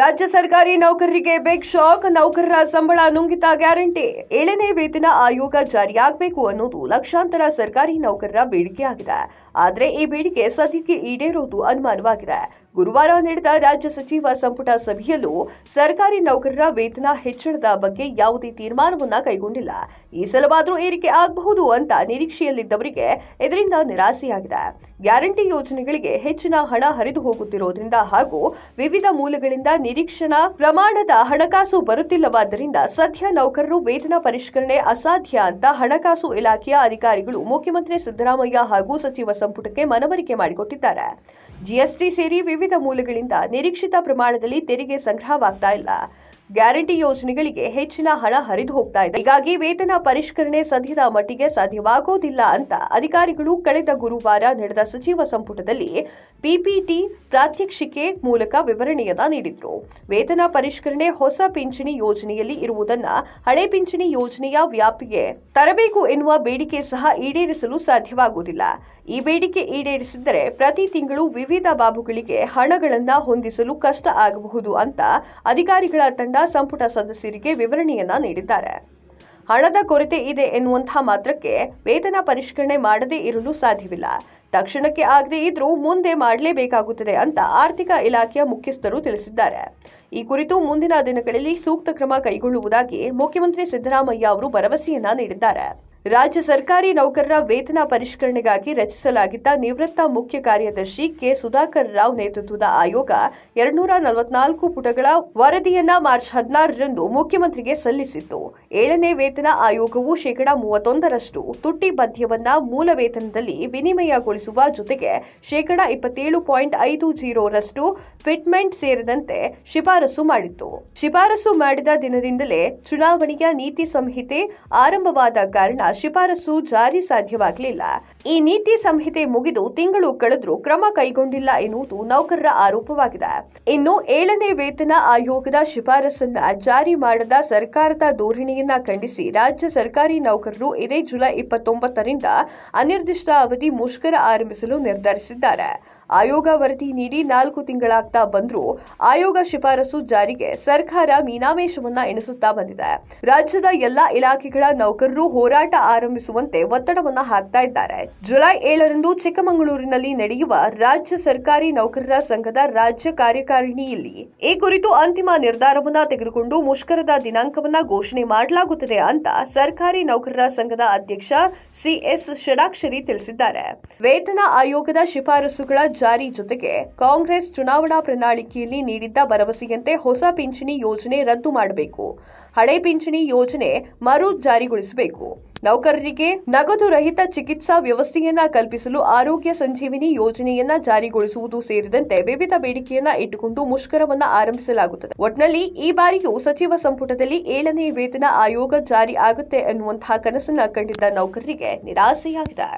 ರಾಜ್ಯ ಸರ್ಕಾರಿ ನೌಕರರಿಗೆ ಬಿಗ್ ಶಾಕ್ ನೌಕರರ ಸಂಬಳ ನುಂಗಿತ ಗ್ಯಾರಂಟಿ ಏಳನೇ ವೇತನ ಆಯೋಗ ಜಾರಿಯಾಗಬೇಕು ಅನ್ನೋದು ಲಕ್ಷಾಂತರ ಸರ್ಕಾರಿ ನೌಕರರ ಬೇಡಿಕೆಯಾಗಿದೆ ಆದರೆ ಈ ಬೇಡಿಕೆ ಸದ್ಯಕ್ಕೆ ಈಡೇರೋದು ಅನುಮಾನವಾಗಿದೆ ಗುರುವಾರ ನಡೆದ ರಾಜ್ಯ ಸಚಿವ ಸಂಪುಟ ಸಭೆಯಲ್ಲೂ ಸರ್ಕಾರಿ ನೌಕರರ ವೇತನ ಹೆಚ್ಚಳದ ಬಗ್ಗೆ ಯಾವುದೇ ತೀರ್ಮಾನವನ್ನ ಕೈಗೊಂಡಿಲ್ಲ ಈ ಸಲವಾದರೂ ಏರಿಕೆ ಆಗಬಹುದು ಅಂತ ನಿರೀಕ್ಷೆಯಲ್ಲಿದ್ದವರಿಗೆ ಇದರಿಂದ ನಿರಾಸೆಯಾಗಿದೆ ಗ್ಯಾರಂಟಿ ಯೋಜನೆಗಳಿಗೆ ಹೆಚ್ಚಿನ ಹಣ ಹರಿದು ಹೋಗುತ್ತಿರುವುದರಿಂದ ಹಾಗೂ ವಿವಿಧ ಮೂಲಗಳಿಂದ ನಿರೀಕ್ಷಣಾ ಪ್ರಮಾಣದ ಹಣಕಾಸು ಬರುತ್ತಿಲ್ಲವಾದ್ದರಿಂದ ಸದ್ಯ ನೌಕರರು ವೇತನ ಪರಿಷ್ಕರಣೆ ಅಸಾಧ್ಯ ಅಂತ ಹಣಕಾಸು ಇಲಾಖೆಯ ಅಧಿಕಾರಿಗಳು ಮುಖ್ಯಮಂತ್ರಿ ಸಿದ್ದರಾಮಯ್ಯ ಹಾಗೂ ಸಚಿವ ಸಂಪುಟಕ್ಕೆ ಮನವರಿಕೆ ಮಾಡಿಕೊಟ್ಟಿದ್ದಾರೆ ಜಿಎಸ್ಟಿ ಸೇರಿ ವಿವಿಧ ಮೂಲಗಳಿಂದ ನಿರೀಕ್ಷಿತ ಪ್ರಮಾಣದಲ್ಲಿ ತೆರಿಗೆ ಸಂಗ್ರಹವಾಗ್ತಾ ಇಲ್ಲ ಗ್ಯಾರಂಟಿ ಯೋಜನೆಗಳಿಗೆ ಹೆಚ್ಚಿನ ಹಣ ಹರಿದು ಹೋಗ್ತಾ ಇದೆ ಹೀಗಾಗಿ ವೇತನ ಪರಿಷ್ಕರಣೆ ಸದ್ಯದ ಮಟ್ಟಿಗೆ ಸಾಧ್ಯವಾಗುವುದಿಲ್ಲ ಅಂತ ಅಧಿಕಾರಿಗಳು ಕಳೆದ ಗುರುವಾರ ನಡೆದ ಸಚಿವ ಸಂಪುಟದಲ್ಲಿ ಪಿಪಿಟಿ ಪ್ರಾತ್ಯಕ್ಷಿಕೆ ಮೂಲಕ ವಿವರಣೆಯನ್ನ ನೀಡಿದ್ರು ವೇತನ ಪರಿಷ್ಕರಣೆ ಹೊಸ ಪಿಂಚಣಿ ಯೋಜನೆಯಲ್ಲಿ ಇರುವುದನ್ನ ಹಳೆ ಪಿಂಚಣಿ ಯೋಜನೆಯ ವ್ಯಾಪ್ತಿಗೆ ತರಬೇಕು ಎನ್ನುವ ಬೇಡಿಕೆ ಸಹ ಈಡೇರಿಸಲು ಸಾಧ್ಯವಾಗುವುದಿಲ್ಲ ಈ ಬೇಡಿಕೆ ಈಡೇರಿಸಿದರೆ ಪ್ರತಿ ತಿಂಗಳು ವಿವಿಧ ಬಾಬುಗಳಿಗೆ ಹಣಗಳನ್ನು ಹೊಂದಿಸಲು ಕಷ್ಟ ಆಗಬಹುದು ಅಂತ ಅಧಿಕಾರಿಗಳ ತಂಡ ಸಂಬಂಧ ಸಂಪುಟ ಸದಸ್ಯರಿಗೆ ವಿವರಣೆಯನ್ನ ನೀಡಿದ್ದಾರೆ ಹಣದ ಕೊರತೆ ಇದೆ ಎನ್ನುವಂತಹ ಮಾತ್ರಕ್ಕೆ ವೇತನ ಪರಿಷ್ಕರಣೆ ಮಾಡದೇ ಇರಲು ಸಾಧ್ಯವಿಲ್ಲ ತಕ್ಷಣಕ್ಕೆ ಆಗದೆ ಇದ್ರೂ ಮುಂದೆ ಮಾಡಲೇಬೇಕಾಗುತ್ತದೆ ಅಂತ ಆರ್ಥಿಕ ಇಲಾಖೆಯ ಮುಖ್ಯಸ್ಥರು ತಿಳಿಸಿದ್ದಾರೆ ಈ ಕುರಿತು ಮುಂದಿನ ದಿನಗಳಲ್ಲಿ ಸೂಕ್ತ ಕ್ರಮ ಕೈಗೊಳ್ಳುವುದಾಗಿ ಮುಖ್ಯಮಂತ್ರಿ ಸಿದ್ದರಾಮಯ್ಯ ಅವರು ಭರವಸೆಯನ್ನ ನೀಡಿದ್ದಾರೆ ರಾಜ್ಯ ಸರ್ಕಾರಿ ನೌಕರರ ವೇತನ ಪರಿಷ್ಕರಣೆಗಾಗಿ ರಚಿಸಲಾಗಿದ್ದ ನಿವೃತ್ತ ಮುಖ್ಯ ಕಾರ್ಯದರ್ಶಿ ಕೆ ಸುಧಾಕರ್ ರಾವ್ ನೇತೃತ್ವದ ಆಯೋಗ ಎರಡ್ನೂರ ನಲವತ್ನಾಲ್ಕು ಪುಟಗಳ ವರದಿಯನ್ನ ಮಾರ್ಚ್ ಹದಿನಾರರಂದು ಮುಖ್ಯಮಂತ್ರಿಗೆ ಸಲ್ಲಿಸಿತ್ತು ಏಳನೇ ವೇತನ ಆಯೋಗವು ಶೇಕಡಾ ಮೂವತ್ತೊಂದರಷ್ಟು ತುಟ್ಟಿ ಬದ್ಯವನ್ನು ಮೂಲ ವೇತನದಲ್ಲಿ ವಿನಿಮಯಗೊಳಿಸುವ ಜೊತೆಗೆ ಶೇಕಡಾ ಇಪ್ಪತ್ತೇಳು ಪಾಯಿಂಟ್ ಐದು ಜೀರೋರಷ್ಟು ಫಿಟ್ಮೆಂಟ್ ಸೇರಿದಂತೆ ಶಿಫಾರಸು ಮಾಡಿತ್ತು ಶಿಫಾರಸು ಮಾಡಿದ ದಿನದಿಂದಲೇ ಚುನಾವಣೆಯ ನೀತಿ ಸಂಹಿತೆ ಆರಂಭವಾದ ಕಾರಣ ಶಿಫಾರಸು ಜಾರಿ ಸಾಧ್ಯವಾಗಲಿಲ್ಲ ಈ ನೀತಿ ಸಂಹಿತೆ ಮುಗಿದು ತಿಂಗಳು ಕಳೆದರೂ ಕ್ರಮ ಕೈಗೊಂಡಿಲ್ಲ ಎನ್ನುವುದು ನೌಕರರ ಆರೋಪವಾಗಿದೆ ಇನ್ನು ಏಳನೇ ವೇತನ ಆಯೋಗದ ಶಿಫಾರಸನ್ನ ಜಾರಿ ಮಾಡದ ಸರ್ಕಾರದ ಧೋರಣೆಯನ್ನ ಖಂಡಿಸಿ ರಾಜ್ಯ ಸರ್ಕಾರಿ ನೌಕರರು ಇದೇ ಜುಲೈ ಇಪ್ಪತ್ತೊಂಬತ್ತರಿಂದ ಅನಿರ್ದಿಷ್ಟ ಅವಧಿ ಮುಷ್ಕರ ಆರಂಭಿಸಲು ನಿರ್ಧರಿಸಿದ್ದಾರೆ ಆಯೋಗ ವರದಿ ನೀಡಿ ನಾಲ್ಕು ತಿಂಗಳಾಗ್ತಾ ಬಂದರೂ ಆಯೋಗ ಶಿಫಾರಸು ಜಾರಿಗೆ ಸರ್ಕಾರ ಮೀನಾಮೇಶವನ್ನ ಎಣಿಸುತ್ತಾ ಬಂದಿದೆ ರಾಜ್ಯದ ಎಲ್ಲಾ ಇಲಾಖೆಗಳ ನೌಕರರು ಹೋರಾಟ ಆರಂಭಿಸುವಂತೆ ಒತ್ತಡವನ್ನು ಹಾಕ್ತಾ ಇದ್ದಾರೆ ಜುಲೈ ಏಳರಂದು ಚಿಕ್ಕಮಗಳೂರಿನಲ್ಲಿ ನಡೆಯುವ ರಾಜ್ಯ ಸರ್ಕಾರಿ ನೌಕರರ ಸಂಘದ ರಾಜ್ಯ ಕಾರ್ಯಕಾರಿಣಿಯಲ್ಲಿ ಈ ಕುರಿತು ಅಂತಿಮ ನಿರ್ಧಾರವನ್ನು ತೆಗೆದುಕೊಂಡು ಮುಷ್ಕರದ ದಿನಾಂಕವನ್ನ ಘೋಷಣೆ ಮಾಡಲಾಗುತ್ತದೆ ಅಂತ ಸರ್ಕಾರಿ ನೌಕರರ ಸಂಘದ ಅಧ್ಯಕ್ಷ ಸಿಎಸ್ ಷಡಾಕ್ಷರಿ ತಿಳಿಸಿದ್ದಾರೆ ವೇತನ ಆಯೋಗದ ಶಿಫಾರಸುಗಳ ಜಾರಿ ಜೊತೆಗೆ ಕಾಂಗ್ರೆಸ್ ಚುನಾವಣಾ ಪ್ರಣಾಳಿಕೆಯಲ್ಲಿ ನೀಡಿದ್ದ ಭರವಸೆಯಂತೆ ಹೊಸ ಪಿಂಚಣಿ ಯೋಜನೆ ರದ್ದು ಮಾಡಬೇಕು ಹಳೆ ಪಿಂಚಣಿ ಯೋಜನೆ ಮರು ಜಾರಿಗೊಳಿಸಬೇಕು ನೌಕರರಿಗೆ ನಗದು ರಹಿತ ಚಿಕಿತ್ಸಾ ವ್ಯವಸ್ಥೆಯನ್ನ ಕಲ್ಪಿಸಲು ಆರೋಗ್ಯ ಸಂಜೀವಿನಿ ಯೋಜನೆಯನ್ನ ಜಾರಿಗೊಳಿಸುವುದು ಸೇರಿದಂತೆ ವಿವಿಧ ಬೇಡಿಕೆಯನ್ನ ಇಟ್ಟುಕೊಂಡು ಮುಷ್ಕರವನ್ನ ಆರಂಭಿಸಲಾಗುತ್ತದೆ ಒಟ್ನಲ್ಲಿ ಈ ಬಾರಿಯೂ ಸಚಿವ ಸಂಪುಟದಲ್ಲಿ ಏಳನೇ ವೇತನ ಆಯೋಗ ಜಾರಿ ಆಗುತ್ತೆ ಎನ್ನುವಂತಹ ಕನಸನ್ನ ಕಂಡಿದ್ದ ನೌಕರರಿಗೆ ನಿರಾಸೆಯಾಗಿದೆ